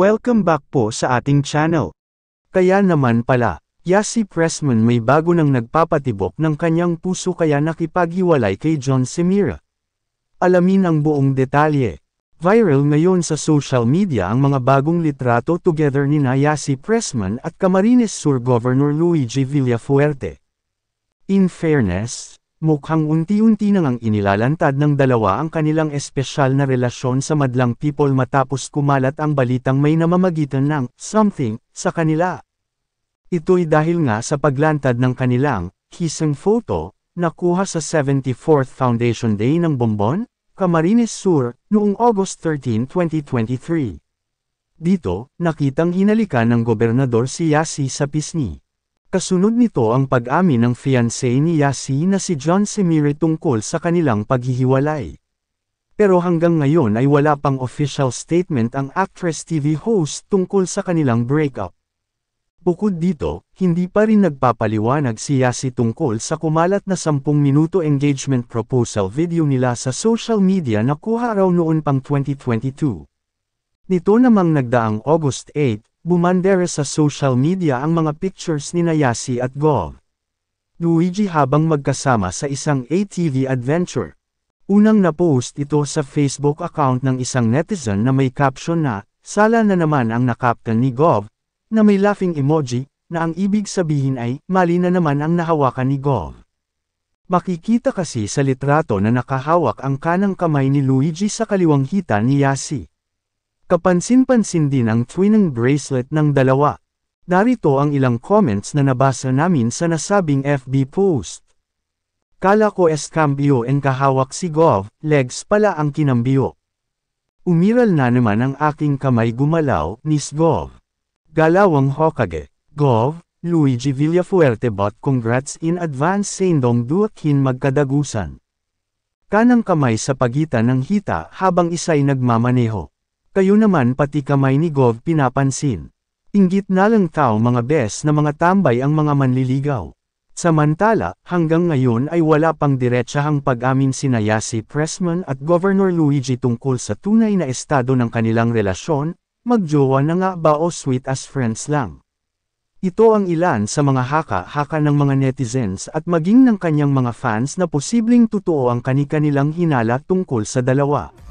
Welcome back po sa ating channel. Kaya naman pala, Yasi Pressman may bago nang nagpapatibok ng kanyang puso kaya nakipaghiwalay kay John Semira. Alamin ang buong detalye. Viral ngayon sa social media ang mga bagong litrato together ni Yasi Pressman at Camarines Sur Governor Luigi Villafuerte. In fairness, Mukhang unti-unti nang ang inilalantad ng dalawa ang kanilang espesyal na relasyon sa madlang people matapos kumalat ang balitang may namamagitan ng something sa kanila. Ito'y dahil nga sa paglantad ng kanilang kisang photo na kuha sa 74th Foundation Day ng Bombon, Camarines Sur, noong August 13, 2023. Dito, nakitang hinalikan ng gobernador si Yasi sa pisngi. Kasunod nito ang pag-amin ng fiancé ni Yasi na si John Semire tungkol sa kanilang paghihiwalay. Pero hanggang ngayon ay wala pang official statement ang actress TV host tungkol sa kanilang breakup. Bukod dito, hindi pa rin nagpapaliwanag si Yasi tungkol sa kumalat na 10 minuto engagement proposal video nila sa social media na kuha raw noon pang 2022. Nito namang nagdaang August 8, Bumandera sa social media ang mga pictures ni Nayasi at Gov. Luigi habang magkasama sa isang ATV adventure. Unang napost ito sa Facebook account ng isang netizen na may caption na, Sala na naman ang nakaptan ni Gov, na may laughing emoji, na ang ibig sabihin ay, mali na naman ang nahawakan ni Gov. Makikita kasi sa litrato na nakahawak ang kanang kamay ni Luigi sa kaliwang hita ni Yasi. Kapansin-pansin din ang twinning bracelet ng dalawa. Darito ang ilang comments na nabasa namin sa nasabing FB post. Kala ko eskambyo and kahawak si Gov, legs pala ang kinambyo. Umiral na naman ang aking kamay gumalaw, Nis Gov. Galawang Hokage, Gov, Luigi Villafuerte bot congrats in advance sa Sendong Duakin magkadagusan. Kanang kamay sa pagitan ng hita habang isa'y nagmamaneho. Kayo naman pati kamay ni Gov pinapansin. Inggit na lang tao mga bes na mga tambay ang mga manliligaw. Samantala, hanggang ngayon ay wala pang diretsahang pag-amin sinaya si Pressman at Governor Luigi tungkol sa tunay na estado ng kanilang relasyon, magjowa na nga ba o sweet as friends lang. Ito ang ilan sa mga haka-haka ng mga netizens at maging ng kanyang mga fans na posibleng totoo ang kanikanilang hinala tungkol sa dalawa.